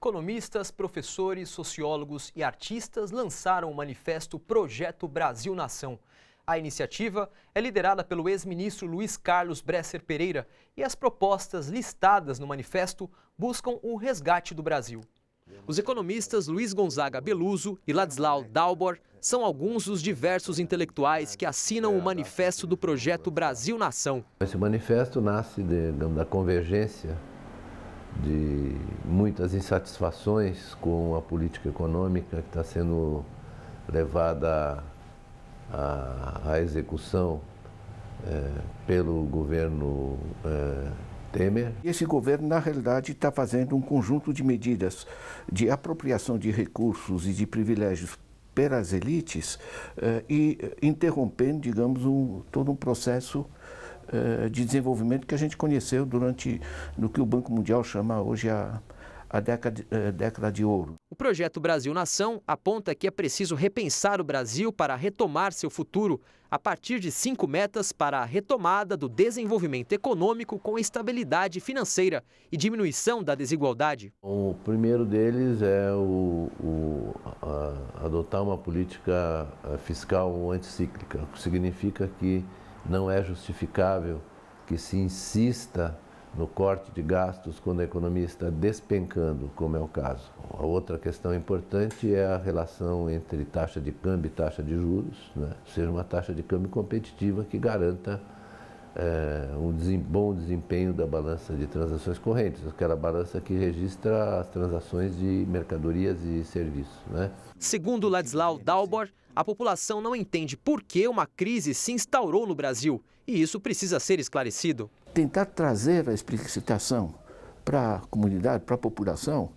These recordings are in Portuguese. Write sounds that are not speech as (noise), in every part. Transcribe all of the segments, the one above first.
Economistas, professores, sociólogos e artistas lançaram o manifesto Projeto Brasil Nação. A iniciativa é liderada pelo ex-ministro Luiz Carlos Bresser Pereira e as propostas listadas no manifesto buscam o resgate do Brasil. Os economistas Luiz Gonzaga Beluso e Ladislau Dalbor são alguns dos diversos intelectuais que assinam o manifesto do projeto Brasil Nação. Esse manifesto nasce de, da convergência de muitas insatisfações com a política econômica que está sendo levada à, execução é, pelo governo é, Temer. Esse governo, na realidade, está fazendo um conjunto de medidas de apropriação de recursos e de privilégios pelas elites eh, e interrompendo, digamos, um, todo um processo eh, de desenvolvimento que a gente conheceu durante no que o Banco Mundial chama hoje a, a década, a eh, década de ouro. O projeto Brasil Nação aponta que é preciso repensar o Brasil para retomar seu futuro a partir de cinco metas para a retomada do desenvolvimento econômico com estabilidade financeira e diminuição da desigualdade. O primeiro deles é o, o a, adotar uma política eh, fiscal anticíclica, o que significa que não é justificável que se insista no corte de gastos quando a economia está despencando, como é o caso. A outra questão importante é a relação entre taxa de câmbio e taxa de juros, né? seja uma taxa de câmbio competitiva que garanta uh, um desem, bom desempenho da balança de transações correntes, aquela balança que registra as transações de mercadorias e serviços. Né? Segundo Ladislau Dalbor, a população não entende por que uma crise se instaurou no Brasil e isso precisa ser esclarecido. Tentar trazer a explicitação para a comunidade, para a população,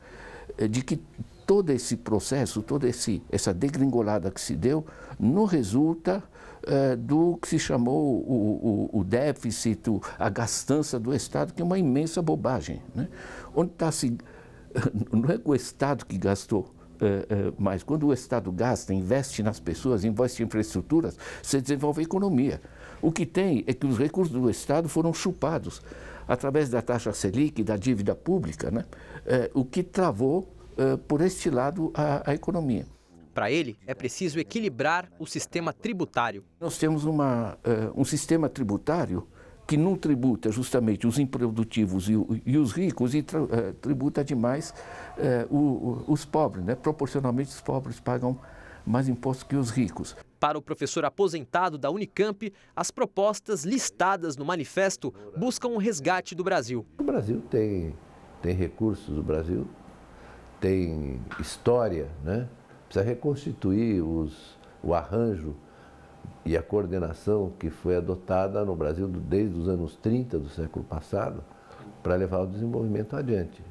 eh, de que todo esse processo, toda esse, essa degringolada que se deu, não resulta é, do que se chamou o, déficit, a gastança do Estado, que é uma imensa bobagem. Né? Onde está se. (laughs) Não é o Estado que gastou. É, mas quando o Estado gasta, investe nas pessoas, investe em infraestruturas, você desenvolve a economia. O que tem é que os recursos do Estado foram chupados através da taxa Selic, da dívida pública, né? Eh, o que travou por este lado a, a economia. Para ele, é preciso equilibrar o sistema tributário. Nós temos uma, eh, um sistema tributário que não tributa justamente os improdutivos e, e os ricos e eh, tributa demais uh, os pobres. Né? Proporcionalmente, os pobres pagam mais impostos que os ricos. Para o professor aposentado da Unicamp, as propostas listadas no manifesto buscam o um resgate do Brasil. O Brasil tem, tem recursos, o Brasil tem história, né? Precisa reconstituir os, o arranjo e a coordenação que foi adotada no Brasil desde os anos 30 do século passado para levar o desenvolvimento adiante.